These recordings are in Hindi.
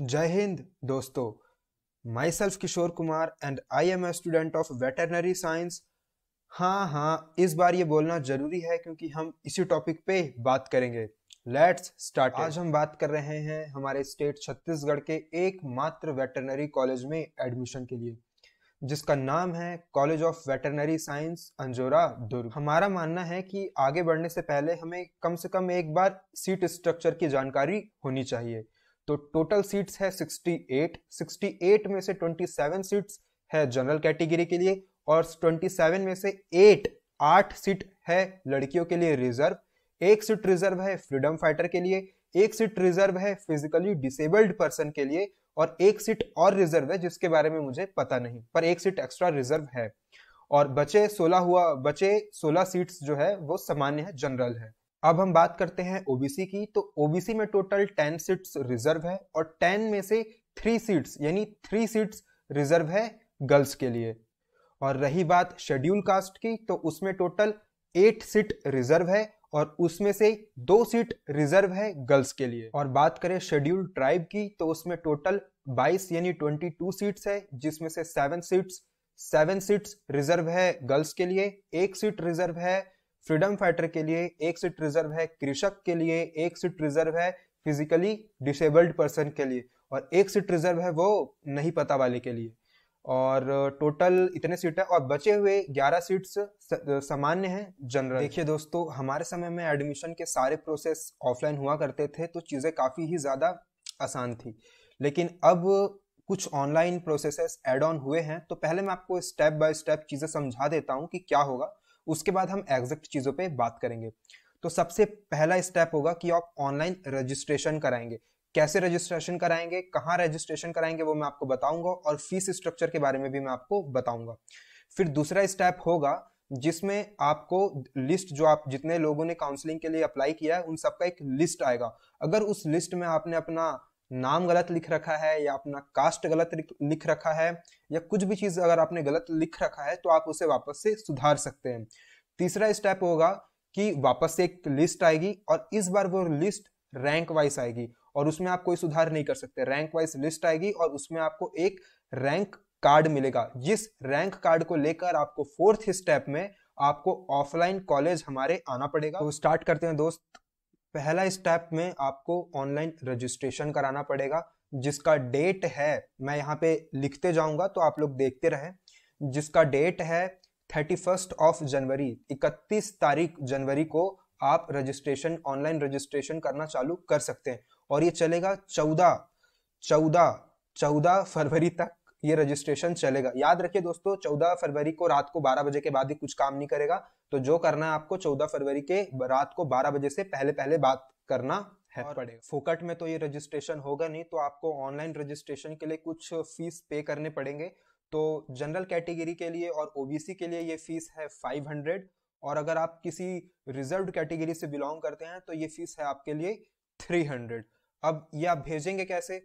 जय हिंद दोस्तों myself Kishore Kumar and I am a student of veterinary science हाँ हाँ इस बार ये बोलना जरूरी है क्योंकि हम इसी टॉपिक पे बात करेंगे लेट्स स्टार्ट आज हम बात कर रहे हैं हमारे स्टेट छत्तीसगढ़ के एकमात्र वेटरनरी कॉलेज में एडमिशन के लिए जिसका नाम है college of veterinary science Anjora Durg हमारा मानना है कि आगे बढ़ने से पहले हमें कम से कम एक बार सीट स्ट्रक्चर की जानकारी होनी चाहिए तो टोटल सीट्स है 68 68 में से 27 सीट्स है जनरल कैटेगरी के लिए और 27 में से 8 आठ सीट है लड़कियों के लिए रिजर्व एक सीट रिजर्व है फ्रीडम फाइटर के लिए एक सीट रिजर्व है फिजिकली डिसेबल्ड पर्सन के लिए और एक सीट और रिजर्व है जिसके बारे में मुझे पता नहीं पर एक सीट एक्स्ट्रा रिजर्व है और बचे सोलह हुआ बचे सोलह सीट्स जो है वो सामान्य है जनरल है अब हम बात करते हैं ओबीसी की तो ओबीसी में टोटल टेन सीट्स रिजर्व है और टेन में से थ्री सीट्स यानी थ्री सीट्स रिजर्व है गर्ल्स के लिए और रही बात शेड्यूल कास्ट की तो उसमें टोटल एट सीट रिजर्व है और उसमें से दो सीट रिजर्व है गर्ल्स के लिए और बात करें शेड्यूल ट्राइब की तो उसमें टोटल 22 यानी 22 सीट्स है जिसमें से seven seats seven seats reserve है गर्ल्स के लिए एक सीट रिजर्व है फ्रीडम फाइटर के लिए एक सीट रिजर्व है कृषक के लिए एक सीट रिजर्व है फिजिकली डिसेबल्ड पर्सन के लिए और एक सीट रिजर्व है वो नहीं पता वाले के लिए और टोटल इतने सीट है और बचे हुए 11 सीट्स सामान्य हैं जनरल देखिए दोस्तों हमारे समय में एडमिशन के सारे प्रोसेस ऑफलाइन हुआ करते थे तो चीज़ें काफ़ी ही ज़्यादा आसान थी लेकिन अब कुछ ऑनलाइन प्रोसेसेस एड ऑन हुए हैं तो पहले मैं आपको स्टेप बाय स्टेप चीज़ें समझा देता हूँ कि क्या होगा उसके बाद हम एग्जैक्ट चीज़ों पे बात करेंगे तो सबसे पहला स्टेप होगा कि आप ऑनलाइन रजिस्ट्रेशन कराएंगे कैसे रजिस्ट्रेशन कराएंगे कहाँ रजिस्ट्रेशन कराएंगे वो मैं आपको बताऊंगा और फीस स्ट्रक्चर के बारे में भी मैं आपको बताऊंगा फिर दूसरा स्टेप होगा जिसमें आपको लिस्ट जो आप जितने लोगों ने काउंसलिंग के लिए अप्लाई किया है उन सबका एक लिस्ट आएगा अगर उस लिस्ट में आपने अपना नाम गलत लिख रखा है या अपना कास्ट गलत लिख रखा है या कुछ भी चीज़ अगर आपने गलत लिख रखा है तो आप उसे वापस से सुधार सकते हैं तीसरा स्टेप होगा कि वापस से एक लिस्ट आएगी और इस बार वो लिस्ट रैंक वाइज आएगी और उसमें आप कोई सुधार नहीं कर सकते रैंक वाइज लिस्ट आएगी और उसमें आपको एक रैंक कार्ड मिलेगा जिस रैंक कार्ड को लेकर आपको फोर्थ स्टेप में आपको ऑफलाइन कॉलेज हमारे आना पड़ेगा तो स्टार्ट करते हैं दोस्त पहला स्टेप में आपको ऑनलाइन रजिस्ट्रेशन कराना पड़ेगा जिसका डेट है मैं यहाँ पे लिखते जाऊंगा तो आप लोग देखते रहें जिसका डेट है थर्टी फर्स्ट ऑफ जनवरी इकतीस तारीख जनवरी को आप रजिस्ट्रेशन ऑनलाइन रजिस्ट्रेशन करना चालू कर सकते हैं और ये चलेगा चौदह चौदह चौदह फरवरी तक ये रजिस्ट्रेशन चलेगा याद रखिए दोस्तों चौदह फरवरी को रात को बारह बजे के बाद ही कुछ काम नहीं करेगा तो जो करना है आपको चौदह फरवरी के रात को बारह बजे से पहले पहले बात करना है पड़ेगा फोकट में तो ये रजिस्ट्रेशन होगा नहीं तो आपको ऑनलाइन रजिस्ट्रेशन के लिए कुछ फीस पे करने पड़ेंगे तो जनरल कैटेगरी के लिए और ओबीसी के लिए ये फीस है 500 और अगर आप किसी रिजर्व कैटेगरी से बिलोंग करते हैं तो ये फीस है आपके लिए 300 अब ये आप भेजेंगे कैसे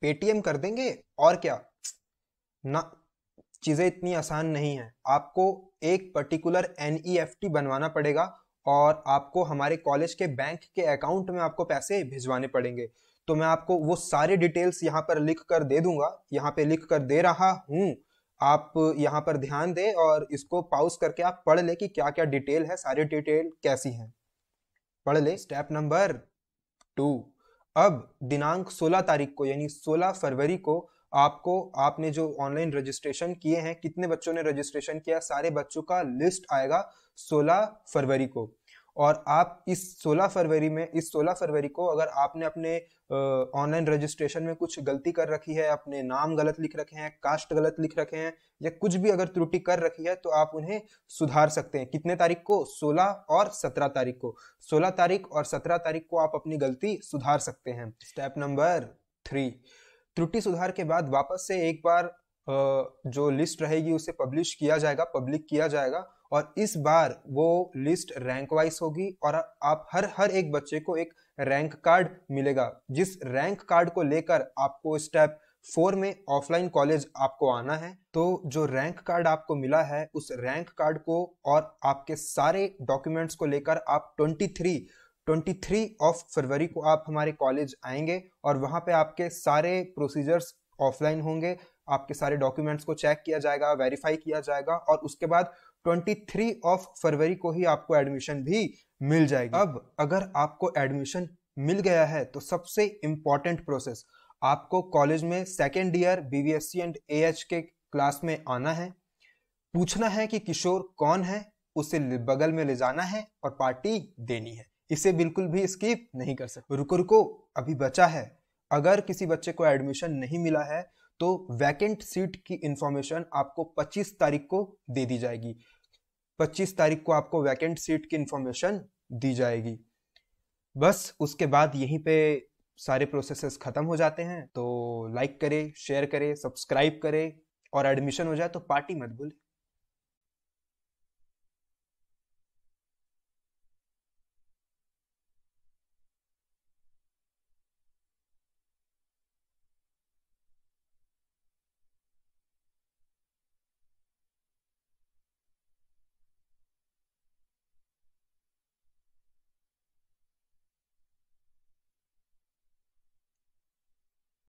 पेटीएम कर देंगे और क्या ना चीज़ें इतनी आसान नहीं है आपको एक पर्टिकुलर एन e बनवाना पड़ेगा और आपको हमारे कॉलेज के बैंक के अकाउंट में आपको पैसे भिजवाने पड़ेंगे तो मैं आपको वो सारे डिटेल्स यहाँ पर लिख कर दे दूंगा यहाँ पे लिख कर दे रहा हूँ आप यहाँ पर ध्यान दें और इसको पाउस करके आप पढ़ लें कि क्या क्या डिटेल है सारी डिटेल कैसी हैं पढ़ लें स्टेप नंबर टू अब दिनांक 16 तारीख को यानी 16 फरवरी को आपको आपने जो ऑनलाइन रजिस्ट्रेशन किए हैं कितने बच्चों ने रजिस्ट्रेशन किया सारे बच्चों का लिस्ट आएगा 16 फरवरी को और आप इस 16 फरवरी में इस 16 फरवरी को अगर आपने अपने ऑनलाइन रजिस्ट्रेशन में कुछ गलती कर रखी है अपने नाम गलत लिख रखे हैं कास्ट गलत लिख रखे हैं या कुछ भी अगर त्रुटि कर रखी है तो आप उन्हें सुधार सकते हैं कितने तारीख को 16 और 17 तारीख को 16 तारीख और 17 तारीख को आप अपनी गलती सुधार सकते हैं स्टेप नंबर थ्री त्रुटि सुधार के बाद वापस से एक बार जो लिस्ट रहेगी उसे पब्लिश किया जाएगा पब्लिक किया जाएगा और इस बार वो लिस्ट रैंक वाइज होगी और आप हर हर एक बच्चे को एक रैंक कार्ड मिलेगा जिस रैंक कार्ड को लेकर आपको स्टेप फोर में ऑफलाइन कॉलेज आपको आना है तो जो रैंक कार्ड आपको मिला है उस रैंक कार्ड को और आपके सारे डॉक्यूमेंट्स को लेकर आप 23 23 ऑफ फरवरी को आप हमारे कॉलेज आएंगे और वहां पे आपके सारे प्रोसीजर्स ऑफलाइन होंगे आपके सारे डॉक्यूमेंट्स को चेक किया जाएगा वेरीफाई किया जाएगा और उसके बाद 23 ऑफ फरवरी को ही आपको एडमिशन भी मिल जाएगी अब अगर आपको एडमिशन मिल गया है तो सबसे इम्पॉर्टेंट प्रोसेस आपको कॉलेज में second year BVSc and A के क्लास में आना है पूछना है कि किशोर कौन है उसे बगल में ले जाना है और पार्टी देनी है इसे बिल्कुल भी स्किप नहीं कर सकते रुको रुको अभी बचा है अगर किसी बच्चे को एडमिशन नहीं मिला है तो वैकेंट सीट की इंफॉर्मेशन आपको 25 तारीख को दे दी जाएगी 25 तारीख को आपको वैकेंट सीट की इंफॉर्मेशन दी जाएगी बस उसके बाद यहीं पे सारे प्रोसेसेस ख़त्म हो जाते हैं तो लाइक करें शेयर करें सब्सक्राइब करें और एडमिशन हो जाए तो पार्टी मत भूलें